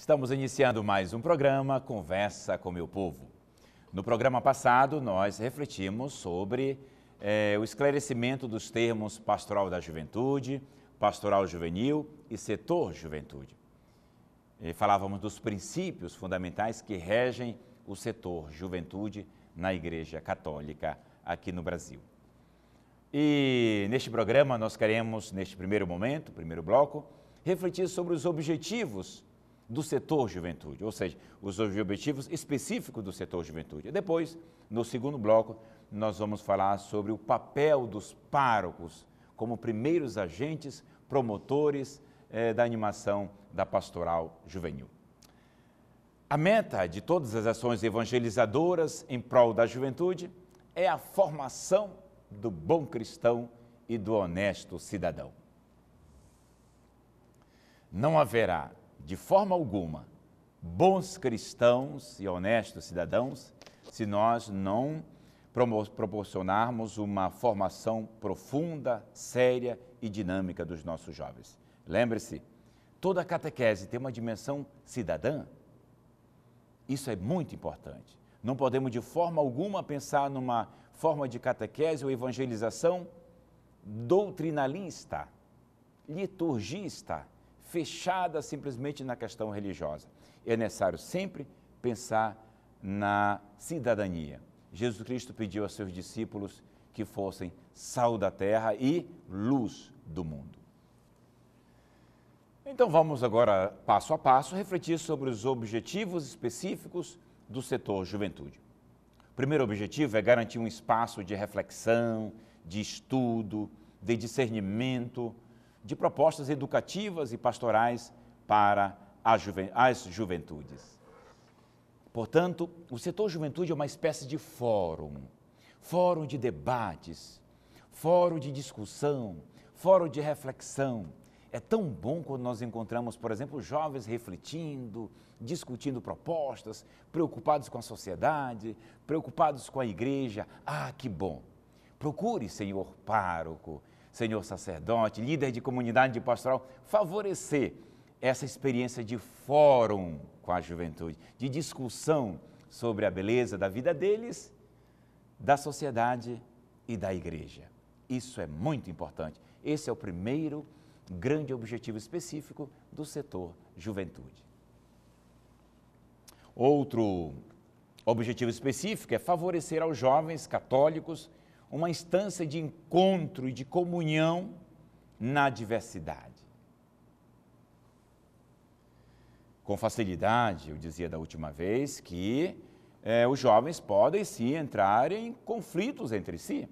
Estamos iniciando mais um programa Conversa com Meu Povo. No programa passado, nós refletimos sobre eh, o esclarecimento dos termos pastoral da juventude, pastoral juvenil e setor juventude. E falávamos dos princípios fundamentais que regem o setor juventude na Igreja Católica aqui no Brasil. E neste programa, nós queremos, neste primeiro momento, primeiro bloco, refletir sobre os objetivos do setor juventude, ou seja, os objetivos específicos do setor juventude. Depois, no segundo bloco, nós vamos falar sobre o papel dos párocos como primeiros agentes promotores eh, da animação da pastoral juvenil. A meta de todas as ações evangelizadoras em prol da juventude é a formação do bom cristão e do honesto cidadão. Não haverá de forma alguma, bons cristãos e honestos cidadãos se nós não proporcionarmos uma formação profunda, séria e dinâmica dos nossos jovens. Lembre-se, toda catequese tem uma dimensão cidadã. Isso é muito importante. Não podemos de forma alguma pensar numa forma de catequese ou evangelização doutrinalista, liturgista, fechada simplesmente na questão religiosa. É necessário sempre pensar na cidadania. Jesus Cristo pediu a seus discípulos que fossem sal da terra e luz do mundo. Então vamos agora, passo a passo, refletir sobre os objetivos específicos do setor juventude. O primeiro objetivo é garantir um espaço de reflexão, de estudo, de discernimento de propostas educativas e pastorais para as juventudes. Portanto, o setor juventude é uma espécie de fórum, fórum de debates, fórum de discussão, fórum de reflexão. É tão bom quando nós encontramos, por exemplo, jovens refletindo, discutindo propostas, preocupados com a sociedade, preocupados com a igreja. Ah, que bom! Procure, senhor pároco, senhor sacerdote, líder de comunidade de pastoral, favorecer essa experiência de fórum com a juventude, de discussão sobre a beleza da vida deles, da sociedade e da igreja. Isso é muito importante. Esse é o primeiro grande objetivo específico do setor juventude. Outro objetivo específico é favorecer aos jovens católicos uma instância de encontro e de comunhão na diversidade. Com facilidade, eu dizia da última vez, que eh, os jovens podem se entrar em conflitos entre si.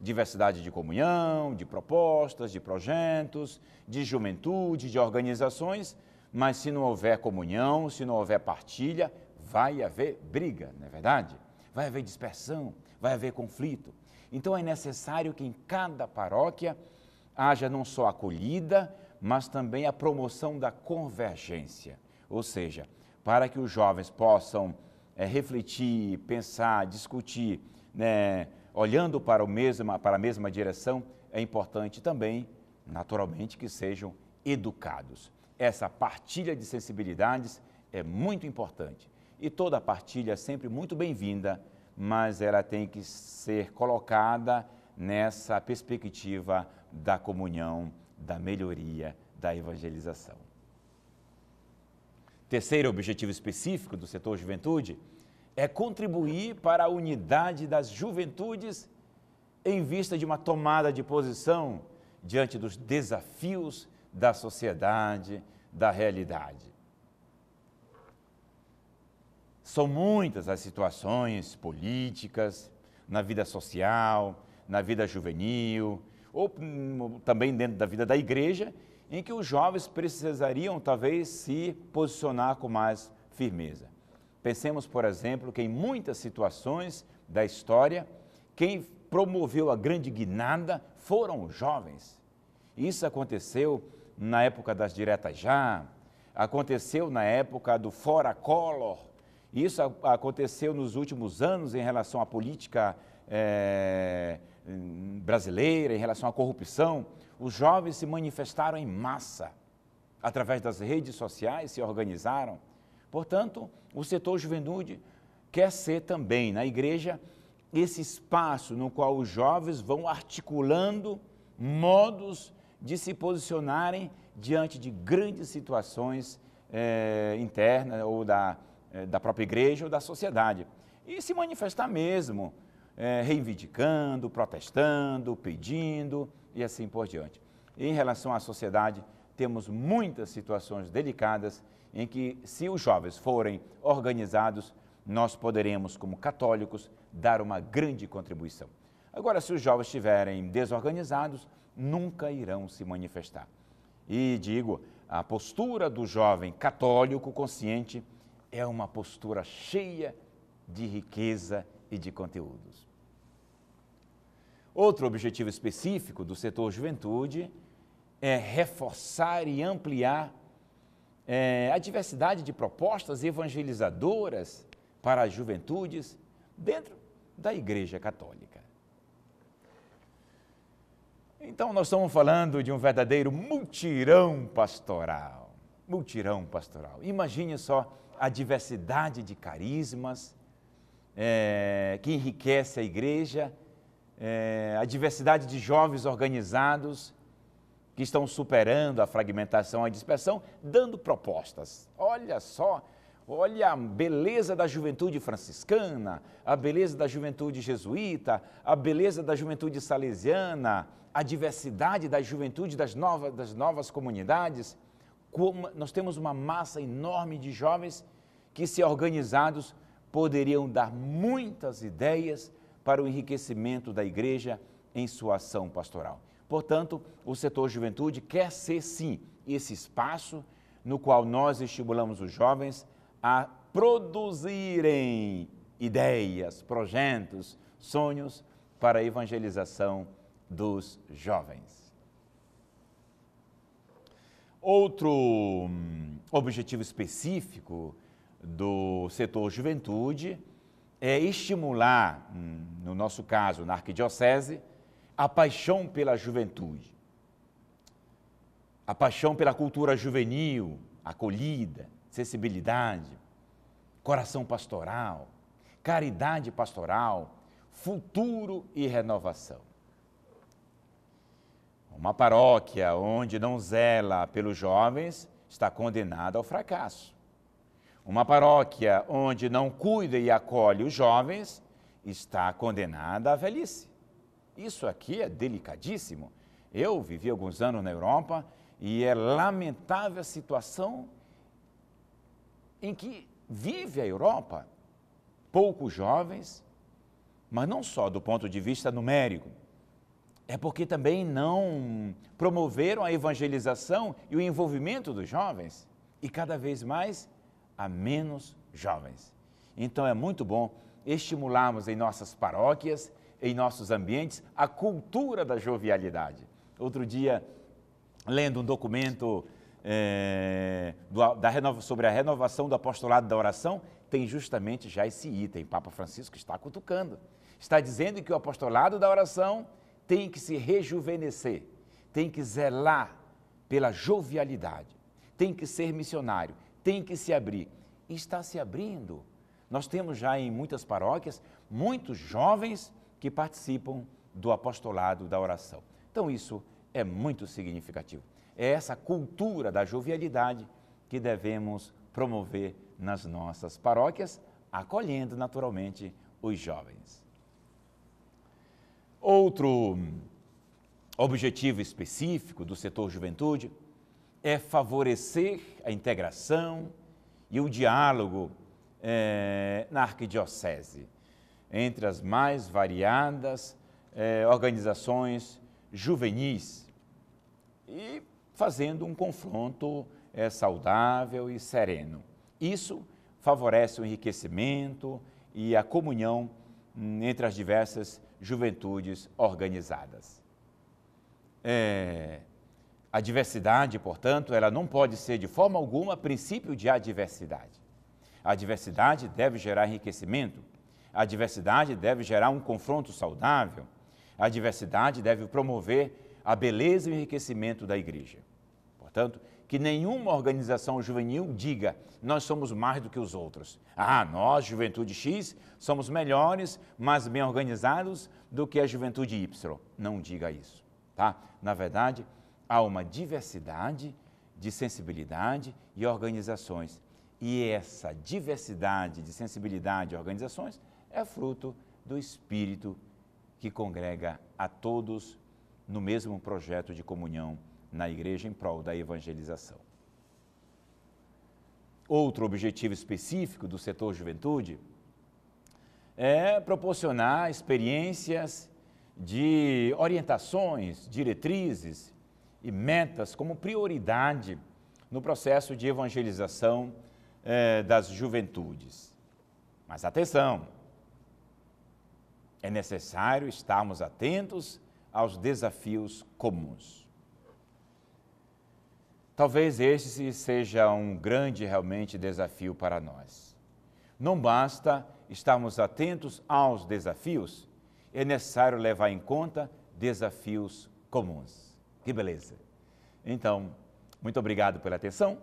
Diversidade de comunhão, de propostas, de projetos, de juventude, de organizações, mas se não houver comunhão, se não houver partilha, vai haver briga, não é verdade? Vai haver dispersão, vai haver conflito. Então é necessário que em cada paróquia haja não só a acolhida, mas também a promoção da convergência. Ou seja, para que os jovens possam é, refletir, pensar, discutir, né, olhando para, o mesma, para a mesma direção, é importante também, naturalmente, que sejam educados. Essa partilha de sensibilidades é muito importante e toda partilha é sempre muito bem-vinda mas ela tem que ser colocada nessa perspectiva da comunhão, da melhoria, da evangelização. Terceiro objetivo específico do setor juventude é contribuir para a unidade das juventudes em vista de uma tomada de posição diante dos desafios da sociedade, da realidade. São muitas as situações políticas, na vida social, na vida juvenil, ou hum, também dentro da vida da igreja, em que os jovens precisariam talvez se posicionar com mais firmeza. Pensemos, por exemplo, que em muitas situações da história, quem promoveu a grande guinada foram os jovens. Isso aconteceu na época das diretas já, aconteceu na época do fora Collor, isso aconteceu nos últimos anos em relação à política é, brasileira, em relação à corrupção. Os jovens se manifestaram em massa, através das redes sociais, se organizaram. Portanto, o setor juventude quer ser também, na igreja, esse espaço no qual os jovens vão articulando modos de se posicionarem diante de grandes situações é, eh, internas ou da eh, da própria igreja ou da sociedade. E se manifestar mesmo, eh, reivindicando, protestando, pedindo e assim por diante. em relação à sociedade, temos muitas situações delicadas em que, se os jovens forem organizados, nós poderemos, como católicos, dar uma grande contribuição. Agora, se os jovens estiverem desorganizados, nunca irão se manifestar. E digo, a postura do jovem católico consciente é uma postura cheia de riqueza e de conteúdos. Outro objetivo específico do setor juventude é reforçar e ampliar é, a diversidade de propostas evangelizadoras para as juventudes dentro da Igreja Católica. Então, nós estamos falando de um verdadeiro multirão pastoral. Multirão pastoral. Imagine só a diversidade de carismas é, que enriquece a igreja, é, a diversidade de jovens organizados que estão superando a fragmentação, a dispersão, dando propostas. Olha só, olha a beleza da juventude franciscana, a beleza da juventude jesuíta, a beleza da juventude salesiana, a diversidade da juventude das novas, das novas comunidades como nós temos uma massa enorme de jovens que, se organizados, poderiam dar muitas ideias para o enriquecimento da igreja em sua ação pastoral. Portanto, o setor juventude quer ser, sim, esse espaço no qual nós estimulamos os jovens a produzirem ideias, projetos, sonhos para a evangelização dos jovens. Outro hum, objetivo específico do setor juventude é estimular, hum, no nosso caso, na arquidiocese, a paixão pela juventude, a paixão pela cultura juvenil, acolhida, sensibilidade, coração pastoral, caridade pastoral, futuro e renovação. Uma paróquia onde não zela pelos jovens está condenada ao fracasso. Uma paróquia onde não cuida e acolhe os jovens está condenada à velhice. Isso aqui é delicadíssimo. Eu vivi alguns anos na Europa e é lamentável a situação em que vive a Europa. Poucos jovens, mas não só do ponto de vista numérico, é porque também não promoveram a evangelização e o envolvimento dos jovens, e cada vez mais há menos jovens. Então é muito bom estimularmos em nossas paróquias, em nossos ambientes, a cultura da jovialidade. Outro dia, lendo um documento é, do, da renova, sobre a renovação do apostolado da oração, tem justamente já esse item. Papa Francisco está cutucando. Está dizendo que o apostolado da oração tem que se rejuvenescer, tem que zelar pela jovialidade, tem que ser missionário, tem que se abrir. E está se abrindo. Nós temos já em muitas paróquias muitos jovens que participam do apostolado da oração. Então isso é muito significativo. É essa cultura da jovialidade que devemos promover nas nossas paróquias, acolhendo naturalmente os jovens. Outro hum, objetivo específico do setor juventude é favorecer a integração e o diálogo é, na arquidiocese entre as mais variadas é, organizações juvenis e fazendo um confronto é, saudável e sereno. Isso favorece o enriquecimento e a comunhão hum, entre as diversas juventudes organizadas. É, a diversidade, portanto, ela não pode ser de forma alguma princípio de adversidade. A diversidade deve gerar enriquecimento, a diversidade deve gerar um confronto saudável, a diversidade deve promover a beleza e o enriquecimento da igreja. Portanto, que nenhuma organização juvenil diga nós somos mais do que os outros. Ah, nós, juventude X, somos melhores, mais bem organizados do que a juventude Y. Não diga isso, tá? Na verdade, há uma diversidade de sensibilidade e organizações. E essa diversidade de sensibilidade e organizações é fruto do espírito que congrega a todos no mesmo projeto de comunhão na igreja em prol da evangelização. Outro objetivo específico do setor juventude é proporcionar experiências de orientações, diretrizes e metas como prioridade no processo de evangelização eh, das juventudes. Mas atenção! É necessário estarmos atentos aos desafios comuns. Talvez este seja um grande realmente desafio para nós. Não basta estarmos atentos aos desafios, é necessário levar em conta desafios comuns. Que beleza! Então, muito obrigado pela atenção.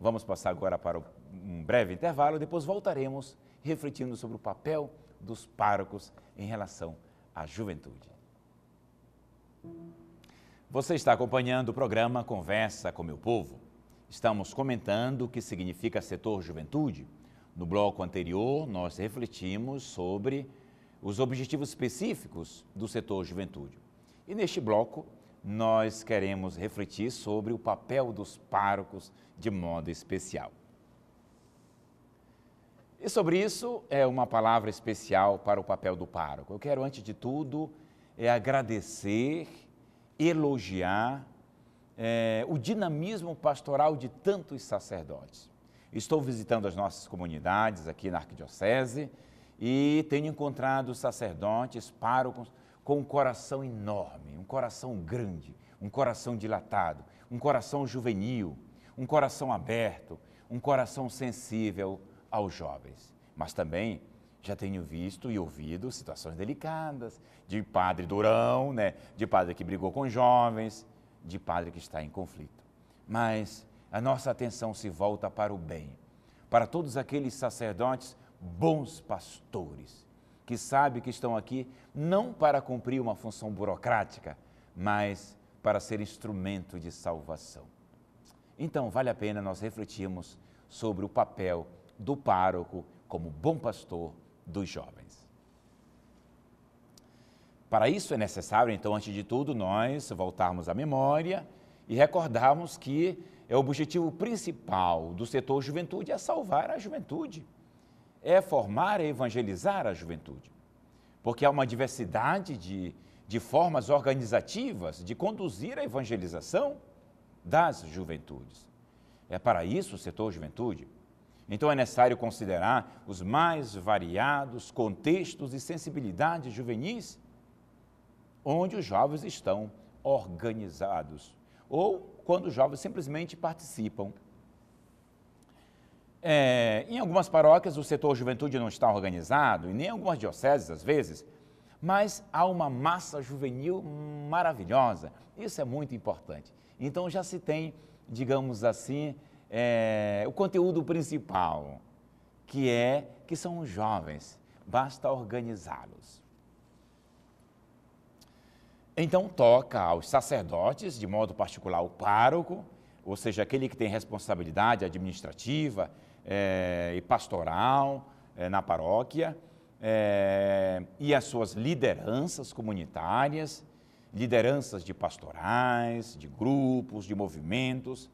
Vamos passar agora para um breve intervalo, depois voltaremos refletindo sobre o papel dos párocos em relação à juventude. Você está acompanhando o programa Conversa com Meu Povo. Estamos comentando o que significa setor juventude. No bloco anterior, nós refletimos sobre os objetivos específicos do setor juventude. E neste bloco, nós queremos refletir sobre o papel dos párocos de modo especial. E sobre isso é uma palavra especial para o papel do pároco. Eu quero, antes de tudo, é agradecer elogiar é, o dinamismo pastoral de tantos sacerdotes. Estou visitando as nossas comunidades aqui na Arquidiocese e tenho encontrado sacerdotes, párocos, com um coração enorme, um coração grande, um coração dilatado, um coração juvenil, um coração aberto, um coração sensível aos jovens. Mas também já tenho visto e ouvido situações delicadas de padre durão, né? de padre que brigou com jovens, de padre que está em conflito. Mas a nossa atenção se volta para o bem, para todos aqueles sacerdotes bons pastores, que sabem que estão aqui não para cumprir uma função burocrática, mas para ser instrumento de salvação. Então, vale a pena nós refletirmos sobre o papel do pároco como bom pastor dos jovens. Para isso é necessário, então, antes de tudo, nós voltarmos à memória e recordarmos que é o objetivo principal do setor juventude é salvar a juventude, é formar e é evangelizar a juventude. Porque há uma diversidade de, de formas organizativas de conduzir a evangelização das juventudes. É para isso o setor juventude então é necessário considerar os mais variados contextos e sensibilidades juvenis onde os jovens estão organizados ou quando os jovens simplesmente participam. É, em algumas paróquias o setor juventude não está organizado e nem algumas dioceses às vezes, mas há uma massa juvenil maravilhosa. Isso é muito importante. Então já se tem, digamos assim, é, o conteúdo principal, que é que são os jovens, basta organizá-los. Então toca aos sacerdotes, de modo particular o pároco, ou seja, aquele que tem responsabilidade administrativa é, e pastoral é, na paróquia, é, e as suas lideranças comunitárias, lideranças de pastorais, de grupos, de movimentos,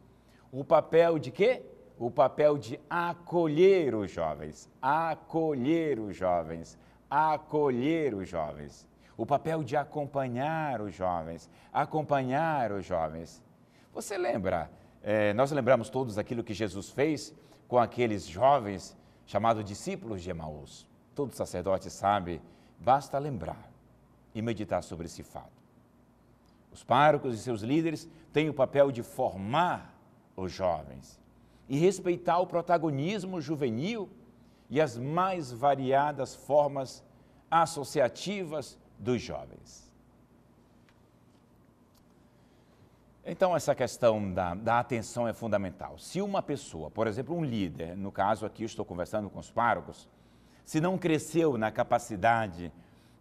o papel de quê? O papel de acolher os jovens, acolher os jovens, acolher os jovens. O papel de acompanhar os jovens, acompanhar os jovens. Você lembra? É, nós lembramos todos aquilo que Jesus fez com aqueles jovens chamados discípulos de Emaús. Todo sacerdote sabe, basta lembrar e meditar sobre esse fato. Os párocos e seus líderes têm o papel de formar os jovens e respeitar o protagonismo juvenil e as mais variadas formas associativas dos jovens. Então, essa questão da, da, atenção é fundamental. Se uma pessoa, por exemplo, um líder, no caso aqui estou conversando com os párocos, se não cresceu na capacidade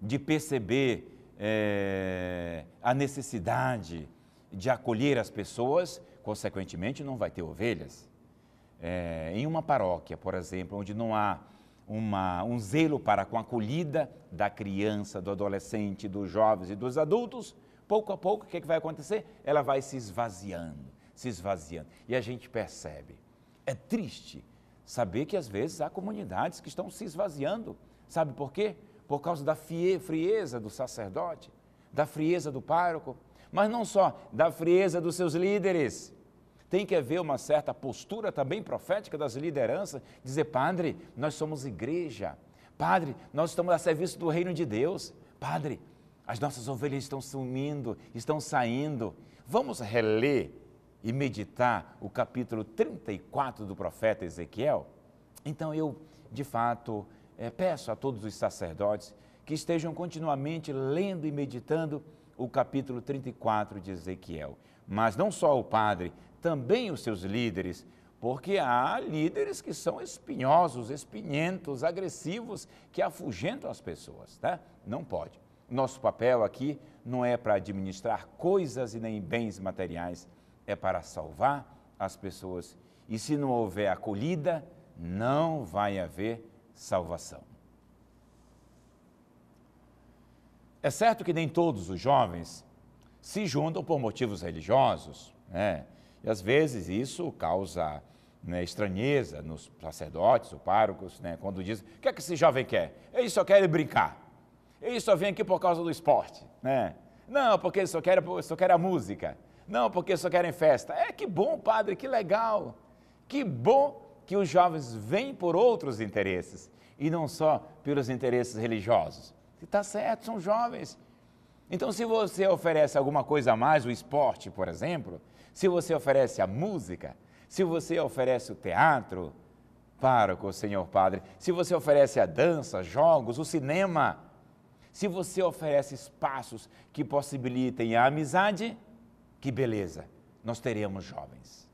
de perceber é, a necessidade de acolher as pessoas, consequentemente, não vai ter ovelhas. É, em uma paróquia, por exemplo, onde não há uma, um zelo para com a acolhida da criança, do adolescente, dos jovens e dos adultos, pouco a pouco, o que, é que vai acontecer? Ela vai se esvaziando, se esvaziando. E a gente percebe. É triste saber que às vezes há comunidades que estão se esvaziando. Sabe por quê? Por causa da frieza do sacerdote, da frieza do pároco, mas não só da frieza dos seus líderes, tem que haver uma certa postura também profética das lideranças, dizer, padre, nós somos igreja. Padre, nós estamos a serviço do reino de Deus. Padre, as nossas ovelhas estão sumindo, estão saindo. Vamos reler e meditar o capítulo 34 do profeta Ezequiel? Então eu, de fato, é, peço a todos os sacerdotes que estejam continuamente lendo e meditando o capítulo 34 de Ezequiel. Mas não só o padre, também os seus líderes, porque há líderes que são espinhosos, espinhentos, agressivos, que afugentam as pessoas, tá? Não pode. Nosso papel aqui não é para administrar coisas e nem bens materiais, é para salvar as pessoas. E se não houver acolhida, não vai haver salvação. É certo que nem todos os jovens se juntam por motivos religiosos, né? E às vezes isso causa né, estranheza nos sacerdotes nos párocos, né, quando dizem: o que é que esse jovem quer? Ele só quer brincar. Ele só vem aqui por causa do esporte. Né? Não, porque ele só quer, só quer a música. Não, porque só querem festa. É que bom, padre, que legal. Que bom que os jovens vêm por outros interesses e não só pelos interesses religiosos. Está certo, são jovens. Então, se você oferece alguma coisa a mais, o esporte, por exemplo, se você oferece a música, se você oferece o teatro, para o Senhor Padre, se você oferece a dança, jogos, o cinema, se você oferece espaços que possibilitem a amizade, que beleza, nós teremos jovens.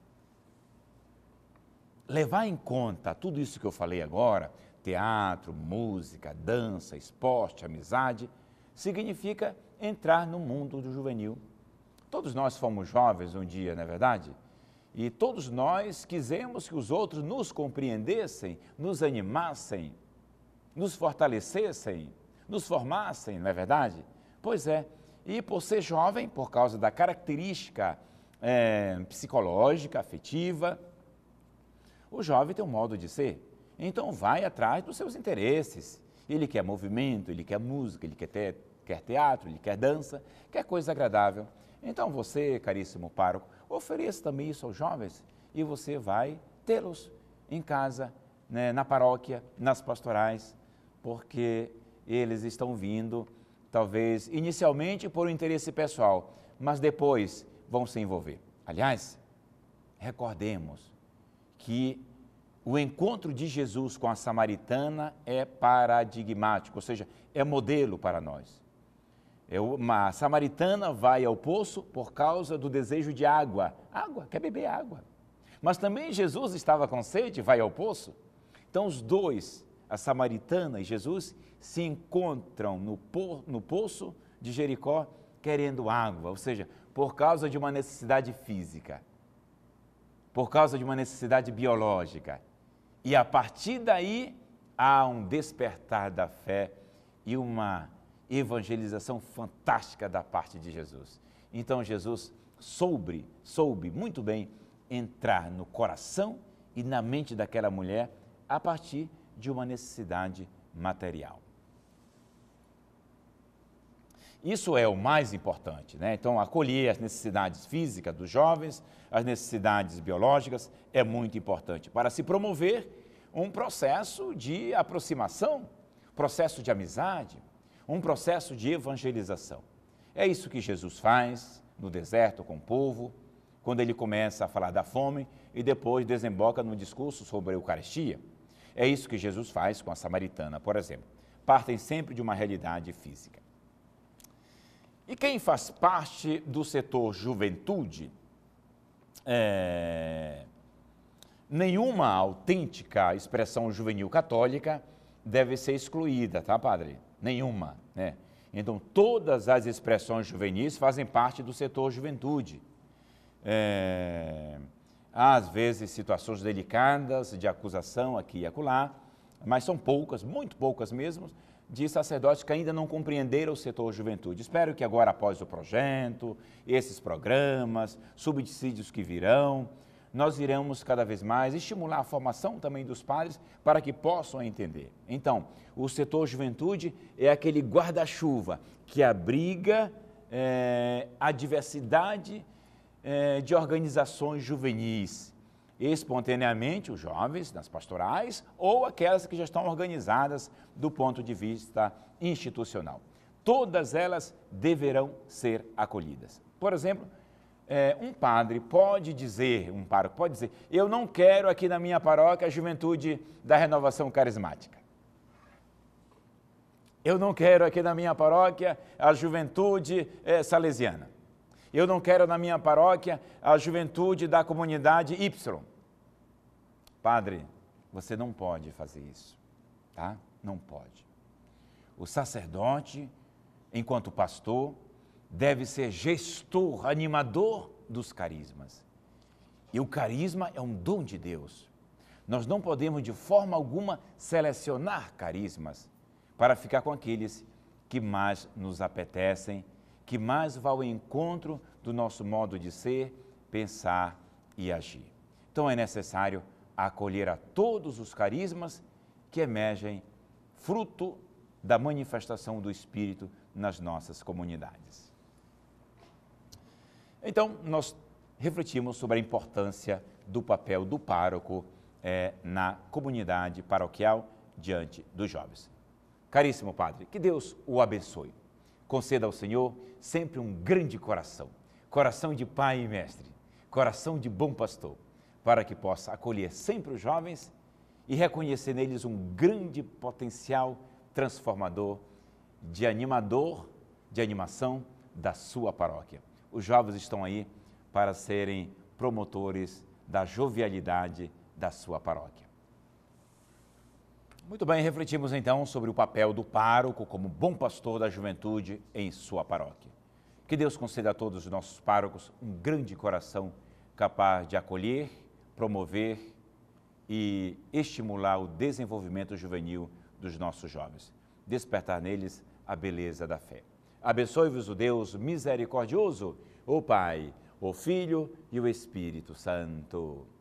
Levar em conta tudo isso que eu falei agora, teatro, música, dança, esporte, amizade, significa entrar no mundo do juvenil Todos nós fomos jovens um dia, não é verdade? E todos nós quisemos que os outros nos compreendessem, nos animassem, nos fortalecessem, nos formassem, não é verdade? Pois é. E por ser jovem, por causa da característica é, psicológica, afetiva, o jovem tem um modo de ser. Então vai atrás dos seus interesses. Ele quer movimento, ele quer música, ele quer, te quer teatro, ele quer dança, quer coisa agradável. Então você, caríssimo pároco, ofereça também isso aos jovens e você vai tê-los em casa, né, na paróquia, nas pastorais, porque eles estão vindo, talvez inicialmente por um interesse pessoal, mas depois vão se envolver. Aliás, recordemos que o encontro de Jesus com a samaritana é paradigmático, ou seja, é modelo para nós. É uma samaritana vai ao poço por causa do desejo de água. Água, quer beber água. Mas também Jesus estava com sede, vai ao poço. Então os dois, a samaritana e Jesus, se encontram no, po no poço de Jericó querendo água, ou seja, por causa de uma necessidade física, por causa de uma necessidade biológica. E a partir daí há um despertar da fé e uma evangelização fantástica da parte de Jesus. Então Jesus soube, soube muito bem entrar no coração e na mente daquela mulher a partir de uma necessidade material. Isso é o mais importante, né? Então, acolher as necessidades físicas dos jovens, as necessidades biológicas, é muito importante para se promover um processo de aproximação, processo de amizade, um processo de evangelização. É isso que Jesus faz no deserto com o povo, quando ele começa a falar da fome e depois desemboca no discurso sobre a Eucaristia. É isso que Jesus faz com a samaritana, por exemplo. Partem sempre de uma realidade física. E quem faz parte do setor juventude, é, nenhuma autêntica expressão juvenil católica deve ser excluída, tá, padre? nenhuma. Né? Então, todas as expressões juvenis fazem parte do setor juventude. É, às vezes, situações delicadas de acusação aqui e acolá, mas são poucas, muito poucas mesmo, de sacerdotes que ainda não compreenderam o setor juventude. Espero que agora, após o projeto, esses programas, subsídios que virão, nós iremos cada vez mais estimular a formação também dos padres para que possam entender. Então, o setor juventude é aquele guarda-chuva que abriga é, a diversidade é, de organizações juvenis, espontaneamente os jovens nas pastorais ou aquelas que já estão organizadas do ponto de vista institucional. Todas elas deverão ser acolhidas. Por exemplo, é, um padre pode dizer, um pároco pode dizer, eu não quero aqui na minha paróquia a juventude da renovação carismática. Eu não quero aqui na minha paróquia a juventude é, salesiana. Eu não quero na minha paróquia a juventude da comunidade Y. Padre, você não pode fazer isso, tá? Não pode. O sacerdote, enquanto pastor, deve ser gestor, animador dos carismas. E o carisma é um dom de Deus. Nós não podemos de forma alguma selecionar carismas para ficar com aqueles que mais nos apetecem, que mais vão ao encontro do nosso modo de ser, pensar e agir. Então é necessário acolher a todos os carismas que emergem fruto da manifestação do Espírito nas nossas comunidades. Então, nós refletimos sobre a importância do papel do pároco é, na comunidade paroquial diante dos jovens. Caríssimo Padre, que Deus o abençoe. Conceda ao Senhor sempre um grande coração, coração de pai e mestre, coração de bom pastor, para que possa acolher sempre os jovens e reconhecer neles um grande potencial transformador, de animador, de animação da sua paróquia os jovens estão aí para serem promotores da jovialidade da sua paróquia. Muito bem, refletimos então sobre o papel do pároco como bom pastor da juventude em sua paróquia. Que Deus conceda a todos os nossos párocos um grande coração capaz de acolher, promover e estimular o desenvolvimento juvenil dos nossos jovens, despertar neles a beleza da fé. Abençoe-vos o Deus misericordioso, o Pai, o Filho e o Espírito Santo.